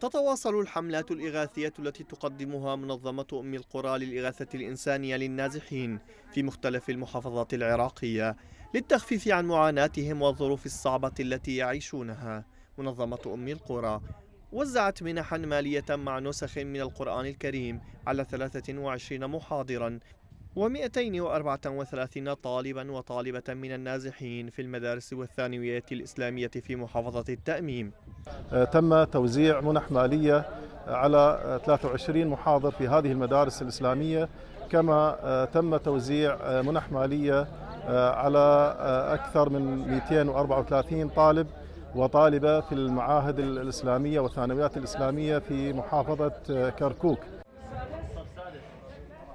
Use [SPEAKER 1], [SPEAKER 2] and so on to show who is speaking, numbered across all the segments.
[SPEAKER 1] تتواصل الحملات الإغاثية التي تقدمها منظمة أم القرى للإغاثة الإنسانية للنازحين في مختلف المحافظات العراقية للتخفيف عن معاناتهم والظروف الصعبة التي يعيشونها منظمة أم القرى وزعت منحا مالية مع نسخ من القرآن الكريم على 23 محاضرا و234 طالبا وطالبة من النازحين في المدارس والثانويات الإسلامية في محافظة التأميم
[SPEAKER 2] آه، تم توزيع منح مالية على 23 محاضر في هذه المدارس الإسلامية كما آه، تم توزيع آه، منح مالية على أكثر من 234 طالب وطالبة في المعاهد الإسلامية والثانويات الإسلامية في محافظة كركوك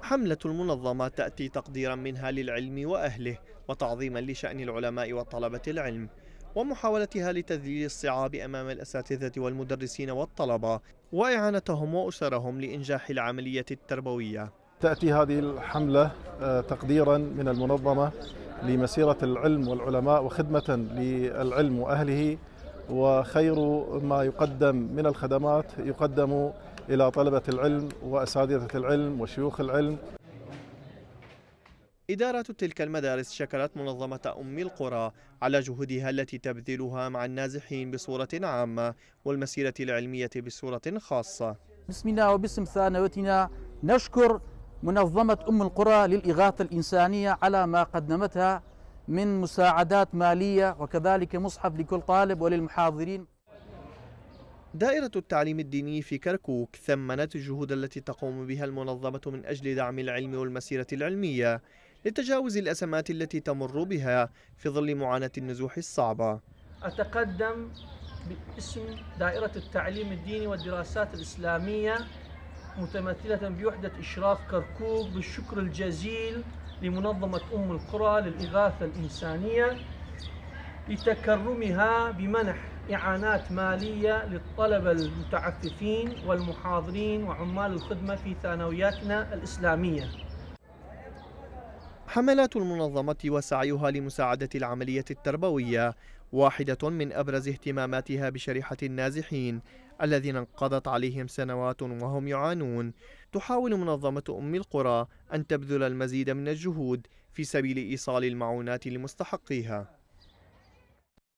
[SPEAKER 1] حملة المنظمة تأتي تقديرا منها للعلم وأهله وتعظيما لشأن العلماء وطلبة العلم ومحاولتها لتذليل الصعاب أمام الأساتذة والمدرسين والطلبة وإعانتهم وأسرهم لإنجاح العملية التربوية
[SPEAKER 2] تأتي هذه الحملة آه، تقديرا من المنظمة لمسيرة العلم والعلماء وخدمة للعلم وأهله وخير ما يقدم من الخدمات يقدم إلى طلبة العلم وأساتذة العلم وشيوخ العلم
[SPEAKER 1] إدارة تلك المدارس شكلت منظمة أم القرى على جهودها التي تبذلها مع النازحين بصورة عامة والمسيرة العلمية بصورة خاصة
[SPEAKER 3] باسمنا وباسم ثانوتنا نشكر منظمة أم القرى للإغاثة الإنسانية على ما قدمتها من
[SPEAKER 1] مساعدات مالية وكذلك مصحف لكل طالب وللمحاضرين دائرة التعليم الديني في كركوك ثمنت الجهود التي تقوم بها المنظمة من أجل دعم العلم والمسيرة العلمية لتجاوز الأسمات التي تمر بها في ظل معاناة النزوح الصعبة
[SPEAKER 3] أتقدم باسم دائرة التعليم الديني والدراسات الإسلامية متمثلة بوحدة إشراف كركوك بالشكر الجزيل لمنظمة أم القرى للإغاثة الإنسانية لتكرمها بمنح إعانات مالية للطلبة المتعففين والمحاضرين وعمال الخدمة في ثانوياتنا الإسلامية
[SPEAKER 1] حملات المنظمة وسعيها لمساعدة العملية التربوية واحدة من أبرز اهتماماتها بشريحة النازحين الذين انقضت عليهم سنوات وهم يعانون تحاول منظمة أم القرى أن تبذل المزيد من الجهود في سبيل إيصال المعونات لمستحقيها